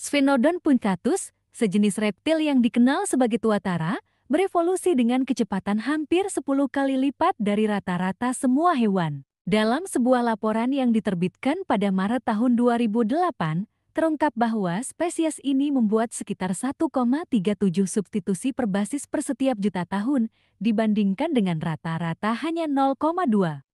Sphenodon puncatus, sejenis reptil yang dikenal sebagai tuatara, berevolusi dengan kecepatan hampir 10 kali lipat dari rata-rata semua hewan. Dalam sebuah laporan yang diterbitkan pada Maret tahun 2008, terungkap bahwa spesies ini membuat sekitar 1,37 substitusi per basis per setiap juta tahun dibandingkan dengan rata-rata hanya 0,2.